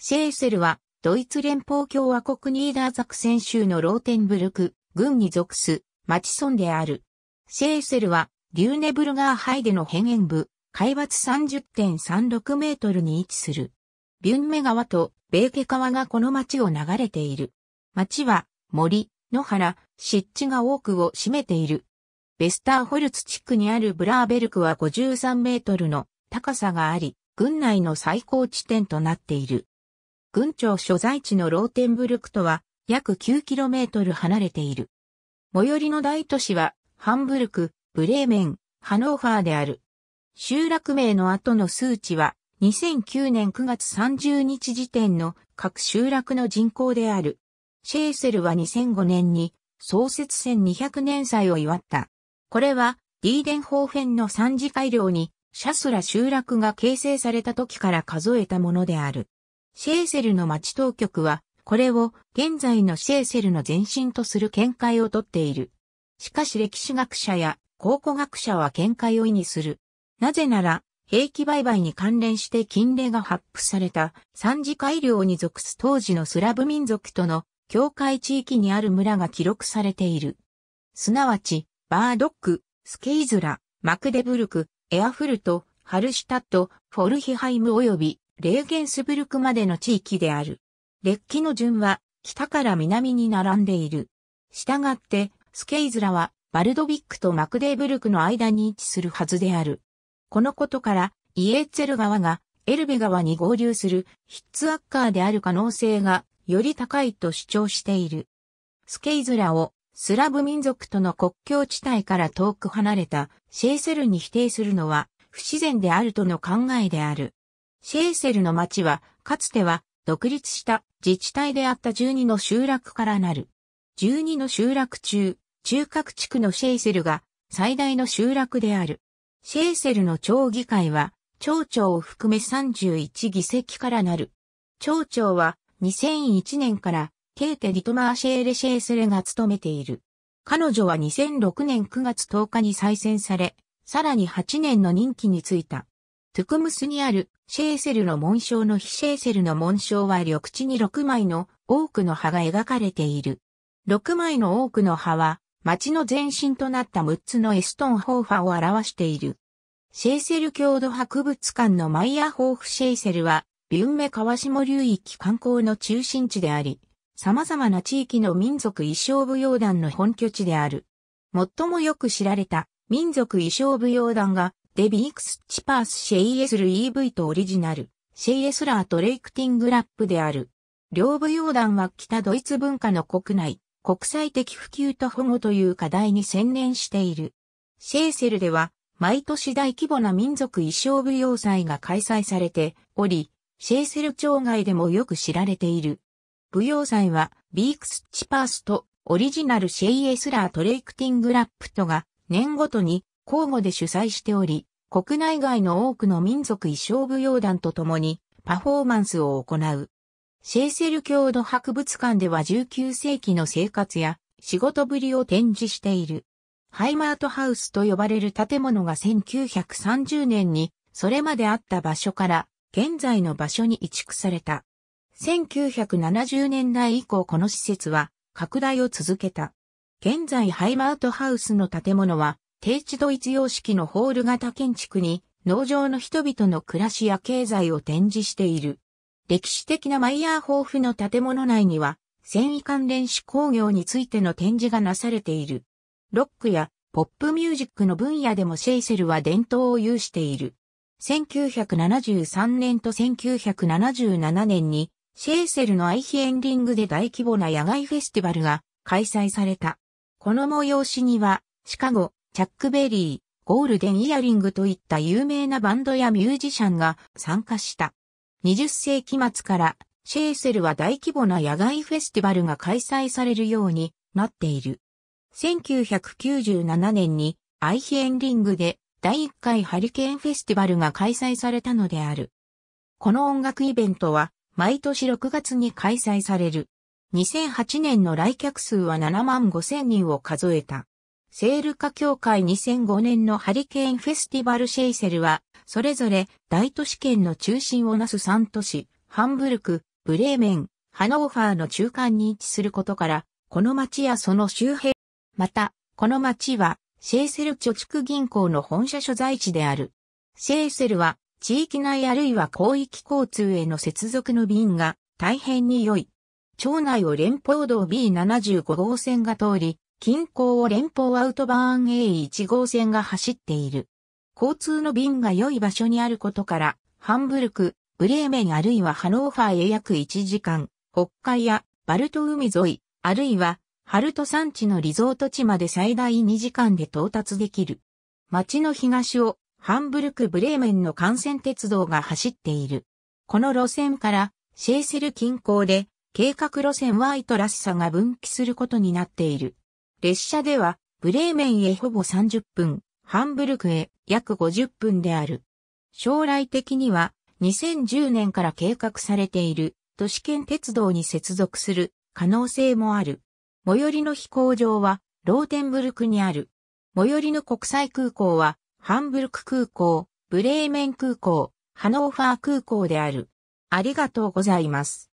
シェーセルは、ドイツ連邦共和国ニーダーザクセン州のローテンブルク、軍に属す、町村である。シェーセルは、リューネブルガーハイデの辺縁部、海抜30.36メートルに位置する。ビュンメ川とベーケ川がこの町を流れている。町は森、野原、湿地が多くを占めている。ベスターホルツ地区にあるブラーベルクは53メートルの高さがあり、軍内の最高地点となっている。軍庁所在地のローテンブルクとは約 9km 離れている。最寄りの大都市はハンブルク、ブレーメン、ハノーファーである。集落名の後の数値は2009年9月30日時点の各集落の人口である。シェーセルは2005年に創設1200年祭を祝った。これはディーデンホーフェンの三次改良にシャスラ集落が形成された時から数えたものである。シェーセルの町当局は、これを現在のシェーセルの前身とする見解をとっている。しかし歴史学者や考古学者は見解を意味する。なぜなら、兵器売買に関連して禁令が発布された三次改良に属す当時のスラブ民族との境界地域にある村が記録されている。すなわち、バードック、スケイズラ、マクデブルク、エアフルト、ハルシュタット、フォルヒハイム及びレーゲンスブルクまでの地域である。列記の順は北から南に並んでいる。したがって、スケイズラはバルドビックとマクデーブルクの間に位置するはずである。このことから、イエーツェル川がエルベ川に合流するヒッツアッカーである可能性がより高いと主張している。スケイズラをスラブ民族との国境地帯から遠く離れたシェーセルに否定するのは不自然であるとの考えである。シェーセルの町は、かつては、独立した自治体であった12の集落からなる。12の集落中、中核地区のシェーセルが最大の集落である。シェーセルの町議会は、町長を含め31議席からなる。町長は2001年からケーテ・リトマー・シェーレ・シェーセレが務めている。彼女は2006年9月10日に再選され、さらに8年の任期についた。トゥクムスにあるシェーセルの紋章の非シェーセルの紋章は緑地に6枚の多くの葉が描かれている。6枚の多くの葉は町の前身となった6つのエストンホーファを表している。シェーセル郷土博物館のマイヤホーフシェーセルはビュンメ川下流域観光の中心地であり、様々な地域の民族衣装舞踊団の本拠地である。最もよく知られた民族衣装舞踊団がデビークスチパースシェイエスル EV とオリジナル、シェイエスラートレイクティングラップである。両舞踊団は北ドイツ文化の国内、国際的普及と保護という課題に専念している。シェイセルでは、毎年大規模な民族衣装舞踊祭が開催されており、シェイセル町外でもよく知られている。舞踊祭は、ビークス・チパースとオリジナルシェイエスラートレイクティングラップとが、年ごとに交互で主催しており、国内外の多くの民族衣装舞踊団と共にパフォーマンスを行う。シェーセル郷土博物館では19世紀の生活や仕事ぶりを展示している。ハイマートハウスと呼ばれる建物が1930年にそれまであった場所から現在の場所に移築された。1970年代以降この施設は拡大を続けた。現在ハイマートハウスの建物は低地ドイツ様式のホール型建築に、農場の人々の暮らしや経済を展示している。歴史的なマイヤー豊富の建物内には、繊維関連子工業についての展示がなされている。ロックやポップミュージックの分野でもシェイセルは伝統を有している。1973年と1977年に、シェイセルのアイヒエンディングで大規模な野外フェスティバルが開催された。この催しには、シカゴ、チャック・ベリー、ゴールデン・イヤリングといった有名なバンドやミュージシャンが参加した。20世紀末からシェーセルは大規模な野外フェスティバルが開催されるようになっている。1997年にアイヒエンリングで第1回ハリケーンフェスティバルが開催されたのである。この音楽イベントは毎年6月に開催される。2008年の来客数は7万5千人を数えた。セール化協会2005年のハリケーンフェスティバルシェイセルは、それぞれ大都市圏の中心をなす3都市、ハンブルク、ブレーメン、ハノーファーの中間に位置することから、この町やその周辺、また、この町は、シェイセル貯蓄銀行の本社所在地である。シェイセルは、地域内あるいは広域交通への接続の便が大変に良い。町内を連邦道 B75 号線が通り、近郊を連邦アウトバーン A1 号線が走っている。交通の便が良い場所にあることから、ハンブルク、ブレーメンあるいはハノーファーへ約1時間、北海やバルト海沿い、あるいはハルト山地のリゾート地まで最大2時間で到達できる。町の東をハンブルク・ブレーメンの幹線鉄道が走っている。この路線からシェーセル近郊で計画路線 Y とラッサが分岐することになっている。列車では、ブレーメンへほぼ30分、ハンブルクへ約50分である。将来的には、2010年から計画されている、都市圏鉄道に接続する可能性もある。最寄りの飛行場は、ローテンブルクにある。最寄りの国際空港は、ハンブルク空港、ブレーメン空港、ハノーファー空港である。ありがとうございます。